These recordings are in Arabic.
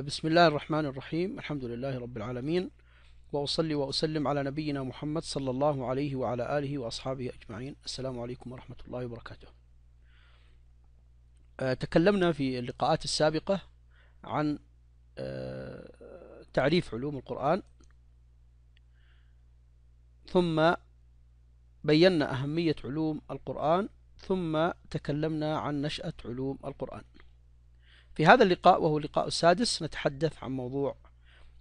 بسم الله الرحمن الرحيم الحمد لله رب العالمين وأصلي وأسلم على نبينا محمد صلى الله عليه وعلى آله وأصحابه أجمعين السلام عليكم ورحمة الله وبركاته آه، تكلمنا في اللقاءات السابقة عن آه، تعريف علوم القرآن ثم بينا أهمية علوم القرآن ثم تكلمنا عن نشأة علوم القرآن في هذا اللقاء وهو اللقاء السادس نتحدث عن موضوع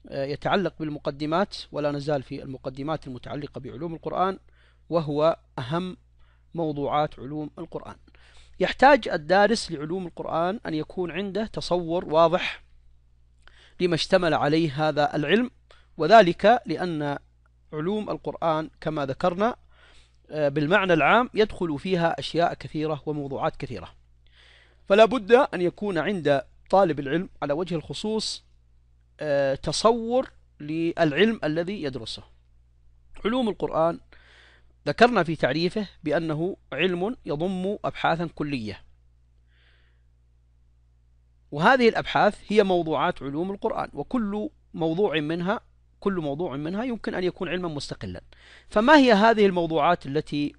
آه، يتعلق بالمقدمات ولا نزال في المقدمات المتعلقة بعلوم القرآن وهو أهم موضوعات علوم القرآن يحتاج الدارس لعلوم القرآن أن يكون عنده تصور واضح لما اشتمل عليه هذا العلم وذلك لأن علوم القرآن كما ذكرنا آه، بالمعنى العام يدخل فيها أشياء كثيرة وموضوعات كثيرة فلا بد أن يكون عند طالب العلم على وجه الخصوص آه، تصور للعلم الذي يدرسه علوم القرآن ذكرنا في تعريفه بأنه علم يضم أبحاثا كلية وهذه الأبحاث هي موضوعات علوم القرآن وكل موضوع منها كل موضوع منها يمكن أن يكون علما مستقلا فما هي هذه الموضوعات التي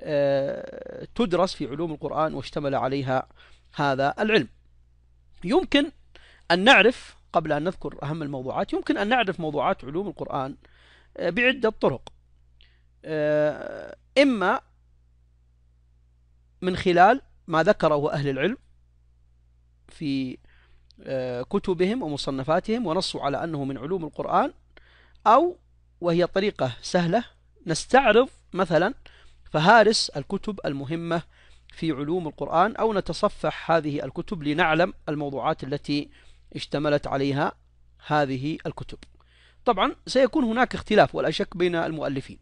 آه، تدرس في علوم القرآن واشتمل عليها هذا العلم يمكن أن نعرف قبل أن نذكر أهم الموضوعات يمكن أن نعرف موضوعات علوم القرآن آه، بعدة طرق آه، إما من خلال ما ذكره أهل العلم في كتبهم ومصنفاتهم ونصوا على أنه من علوم القرآن أو وهي طريقة سهلة نستعرض مثلا فهارس الكتب المهمة في علوم القرآن أو نتصفح هذه الكتب لنعلم الموضوعات التي اشتملت عليها هذه الكتب طبعا سيكون هناك اختلاف ولا شك بين المؤلفين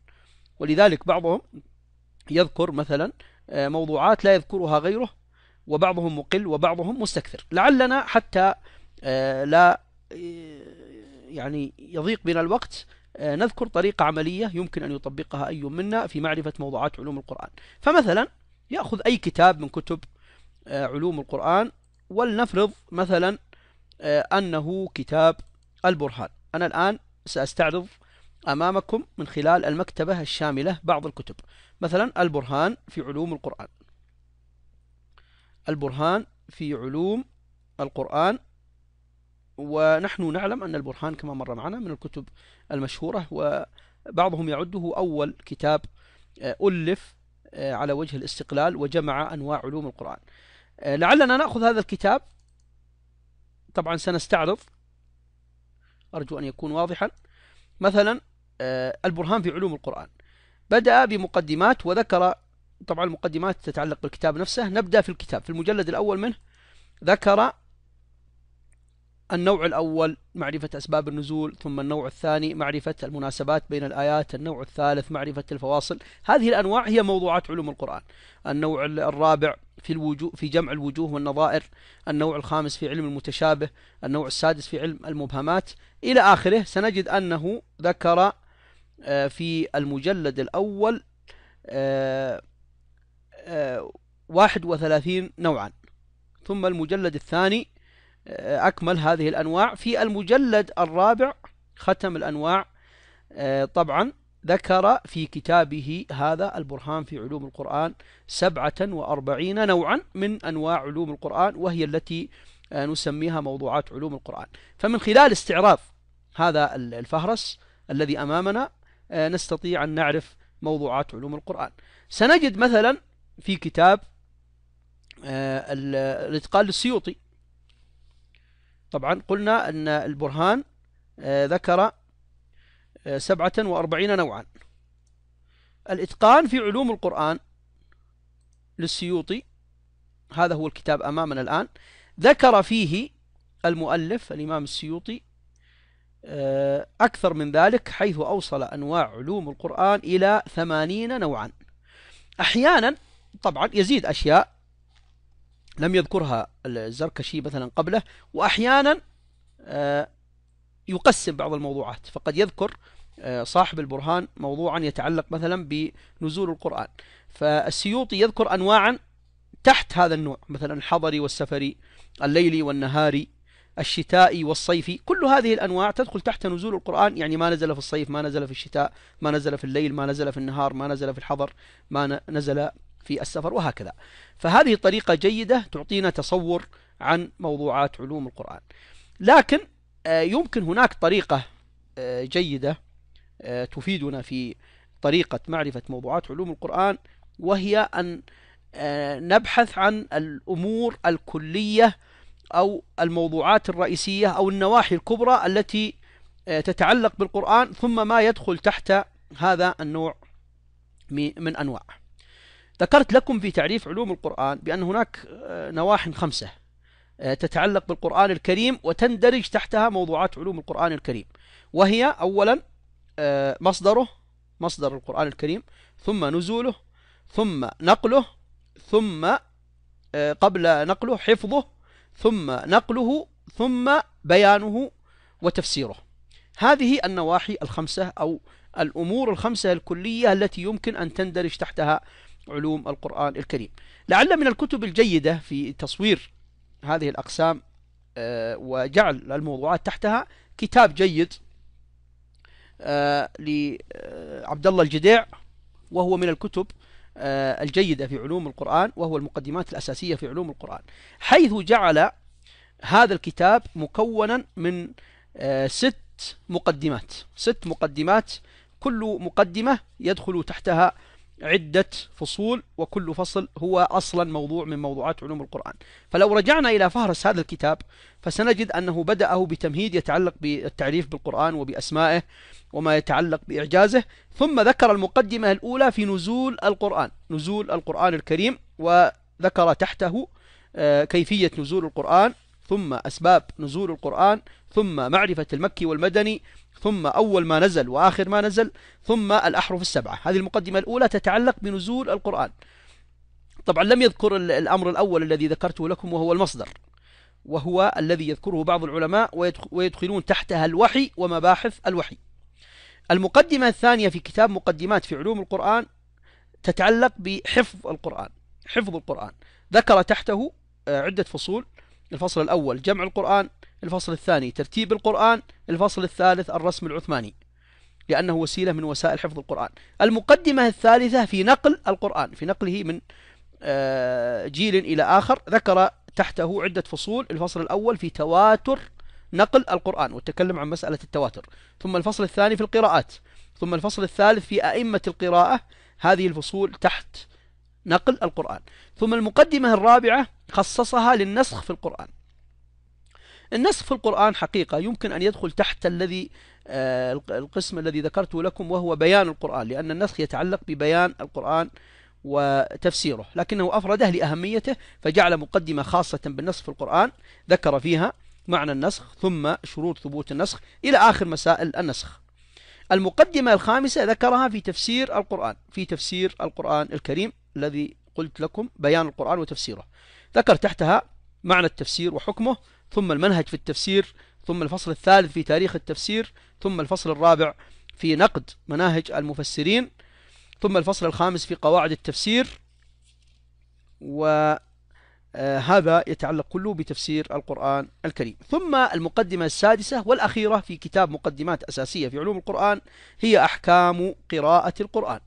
ولذلك بعضهم يذكر مثلا آه، موضوعات لا يذكرها غيره وبعضهم مقل وبعضهم مستكثر لعلنا حتى آه، لا آه، يعني يضيق بنا الوقت آه، نذكر طريقة عملية يمكن أن يطبقها أي منا في معرفة موضوعات علوم القرآن فمثلا يأخذ أي كتاب من كتب آه، علوم القرآن ولنفرض مثلا آه، أنه كتاب البرهان أنا الآن سأستعرض أمامكم من خلال المكتبة الشاملة بعض الكتب مثلا البرهان في علوم القرآن البرهان في علوم القرآن ونحن نعلم أن البرهان كما مر معنا من الكتب المشهورة وبعضهم يعده أول كتاب آه، ألف آه، على وجه الاستقلال وجمع أنواع علوم القرآن آه، لعلنا نأخذ هذا الكتاب طبعا سنستعرض أرجو أن يكون واضحا مثلا البرهان في علوم القرآن بدأ بمقدمات وذكر طبعا المقدمات تتعلق بالكتاب نفسه نبدأ في الكتاب في المجلد الأول منه ذكر النوع الأول معرفة أسباب النزول ثم النوع الثاني معرفة المناسبات بين الآيات النوع الثالث معرفة الفواصل هذه الأنواع هي موضوعات علوم القرآن النوع الرابع في الوجوه في جمع الوجوه والنظائر النوع الخامس في علم المتشابه النوع السادس في علم المبهمات إلى آخره سنجد أنه ذكر آه، في المجلد الأول 31 آه، آه، نوعا ثم المجلد الثاني آه، أكمل هذه الأنواع في المجلد الرابع ختم الأنواع آه، طبعا ذكر في كتابه هذا البرهان في علوم القرآن سبعة وأربعين نوعا من أنواع علوم القرآن وهي التي آه، نسميها موضوعات علوم القرآن فمن خلال استعراض هذا الفهرس الذي أمامنا نستطيع أن نعرف موضوعات علوم القرآن سنجد مثلا في كتاب الاتقال للسيوطي طبعا قلنا أن البرهان آه، ذكر آه، سبعة وأربعين نوعا الإتقان في علوم القرآن للسيوطي هذا هو الكتاب أمامنا الآن ذكر فيه المؤلف الإمام السيوطي آه، أكثر من ذلك حيث أوصل أنواع علوم القرآن إلى ثمانين نوعا أحيانا طبعا يزيد أشياء لم يذكرها الزركشي مثلا قبله وأحيانا آه، يقسم بعض الموضوعات فقد يذكر آه، صاحب البرهان موضوعا يتعلق مثلا بنزول القرآن فالسيوطي يذكر أنواعا تحت هذا النوع مثلا الحضري والسفري الليلي والنهاري الشتائي والصيفي كل هذه الأنواع تدخل تحت نزول القرآن يعني ما نزل في الصيف ما نزل في الشتاء ما نزل في الليل ما نزل في النهار ما نزل في الحضر ما نزل في السفر وهكذا فهذه طريقة جيدة تعطينا تصور عن موضوعات علوم القرآن لكن آه، يمكن هناك طريقة آه، جيدة آه، تفيدنا في طريقة معرفة موضوعات علوم القرآن وهي أن نبحث عن الأمور الكلية أو الموضوعات الرئيسية أو النواحي الكبرى التي تتعلق بالقرآن ثم ما يدخل تحت هذا النوع من أنواعه ذكرت لكم في تعريف علوم القرآن بأن هناك آه، نواح خمسة آه، تتعلق بالقرآن الكريم وتندرج تحتها موضوعات علوم القرآن الكريم وهي أولا آه، مصدره مصدر القرآن الكريم ثم نزوله ثم نقله ثم قبل نقله حفظه ثم نقله ثم بيانه وتفسيره هذه النواحي الخمسة أو الأمور الخمسة الكلية التي يمكن أن تندرج تحتها علوم القرآن الكريم لعل من الكتب الجيدة في تصوير هذه الأقسام آه، وجعل الموضوعات تحتها كتاب جيد آه، لعبد الله الجديع وهو من الكتب آه، الجيدة في علوم القرآن وهو المقدمات الأساسية في علوم القرآن حيث جعل هذا الكتاب مكونا من ست مقدمات ست مقدمات كل مقدمة يدخل تحتها عدة فصول وكل فصل هو أصلا موضوع من موضوعات علوم القرآن فلو رجعنا إلى فهرس هذا الكتاب فسنجد أنه بدأه بتمهيد يتعلق بالتعريف بالقرآن وبأسمائه وما يتعلق بإعجازه ثم ذكر المقدمة الأولى في نزول القرآن نزول القرآن الكريم وذكر تحته آه، كيفية نزول القرآن ثم أسباب نزول القرآن ثم معرفة المكي والمدني ثم أول ما نزل وآخر ما نزل ثم الأحرف السبعة هذه المقدمة الأولى تتعلق بنزول القرآن طبعا لم يذكر الأمر الأول الذي ذكرته لكم وهو المصدر وهو الذي يذكره بعض العلماء ويدخلون تحتها الوحي ومباحث الوحي المقدمة الثانية في كتاب مقدمات في علوم القرآن تتعلق بحفظ القرآن حفظ القرآن ذكر تحته آه، عدة فصول الفصل الأول جمع القرآن الفصل الثاني ترتيب القرآن الفصل الثالث الرسم العثماني لأنه وسيلة من وسائل حفظ القرآن المقدمة الثالثة في نقل القرآن في نقله من آه، جيل إلى آخر ذكر تحته عدة فصول الفصل الأول في تواتر نقل القرآن وتكلم عن مسألة التواتر ثم الفصل الثاني في القراءات ثم الفصل الثالث في أئمة القراءة هذه الفصول تحت نقل القرآن ثم المقدمة الرابعة خصصها للنسخ في القرآن النص في القرآن حقيقة يمكن أن يدخل تحت الذي آه، القسم الذي ذكرته لكم وهو بيان القرآن لأن النسخ يتعلق ببيان القرآن وتفسيره لكنه أفرده لأهميته فجعل مقدمة خاصة بالنسخ في القرآن ذكر فيها معنى النسخ ثم شروط ثبوت النسخ إلى آخر مسائل النسخ المقدمة الخامسة ذكرها في تفسير القرآن في تفسير القرآن الكريم الذي قلت لكم بيان القرآن وتفسيره ذكر تحتها معنى التفسير وحكمه ثم المنهج في التفسير ثم الفصل الثالث في تاريخ التفسير ثم الفصل الرابع في نقد مناهج المفسرين ثم الفصل الخامس في قواعد التفسير وهذا آه، يتعلق كله بتفسير القرآن الكريم ثم المقدمة السادسة والأخيرة في كتاب مقدمات أساسية في علوم القرآن هي أحكام قراءة القرآن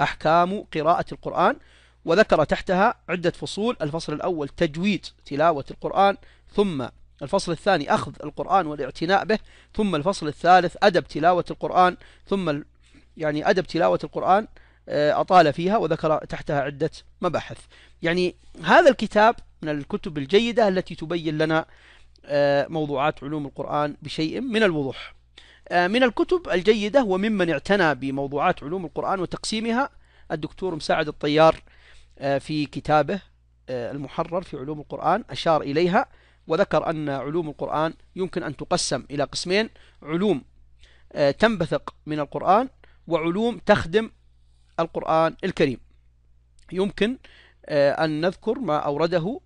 أحكام قراءة القرآن وذكر تحتها عدة فصول الفصل الأول تجويد تلاوة القرآن ثم الفصل الثاني أخذ القرآن والاعتناء به ثم الفصل الثالث أدب تلاوة القرآن ثم يعني أدب تلاوة القرآن آه، أطال فيها وذكر تحتها عدة مباحث يعني هذا الكتاب من الكتب الجيدة التي تبين لنا آه، موضوعات علوم القرآن بشيء من الوضوح آه، من الكتب الجيدة وممن اعتنى بموضوعات علوم القرآن وتقسيمها الدكتور مساعد الطيار في كتابه المحرر في علوم القرآن أشار إليها وذكر أن علوم القرآن يمكن أن تقسم إلى قسمين علوم آه، تنبثق من القرآن وعلوم تخدم القرآن الكريم يمكن آه، أن نذكر ما أورده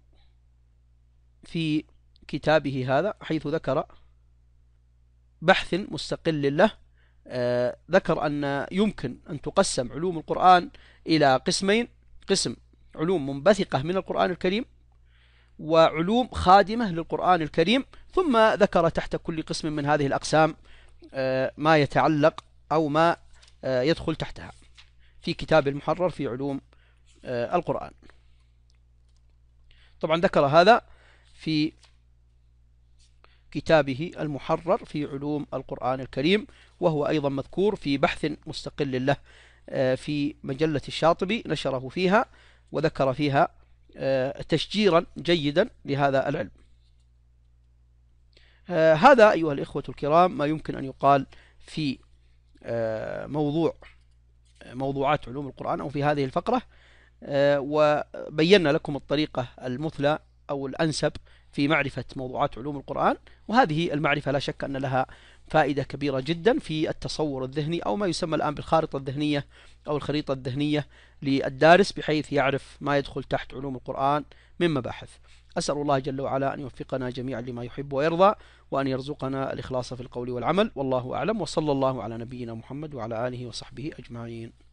في كتابه هذا حيث ذكر بحث مستقل له آه، ذكر أن يمكن أن تقسم علوم القرآن إلى قسمين قسم علوم منبثقة من القرآن الكريم وعلوم خادمة للقرآن الكريم ثم ذكر تحت كل قسم من هذه الأقسام آه، ما يتعلق أو ما آه، يدخل تحتها في كتاب المحرر في علوم آه، القرآن طبعا ذكر هذا في كتابه المحرر في علوم القرآن الكريم وهو أيضا مذكور في بحث مستقل له في مجلة الشاطبي نشره فيها وذكر فيها آه، تشجيرا جيدا لهذا العلم آه، هذا أيها الإخوة الكرام ما يمكن أن يقال في آه، موضوع موضوعات علوم القرآن أو في هذه الفقرة وبينا لكم الطريقة المثلى أو الأنسب في معرفة موضوعات علوم القرآن وهذه المعرفة لا شك أن لها فائدة كبيرة جدا في التصور الذهني أو ما يسمى الآن بالخارطة الذهنية أو الخريطة الذهنية للدارس بحيث يعرف ما يدخل تحت علوم القرآن من مباحث أسأل الله جل وعلا أن يوفقنا جميعا لما يحب ويرضى وأن يرزقنا الإخلاص في القول والعمل والله أعلم وصلى الله على نبينا محمد وعلى آله وصحبه أجمعين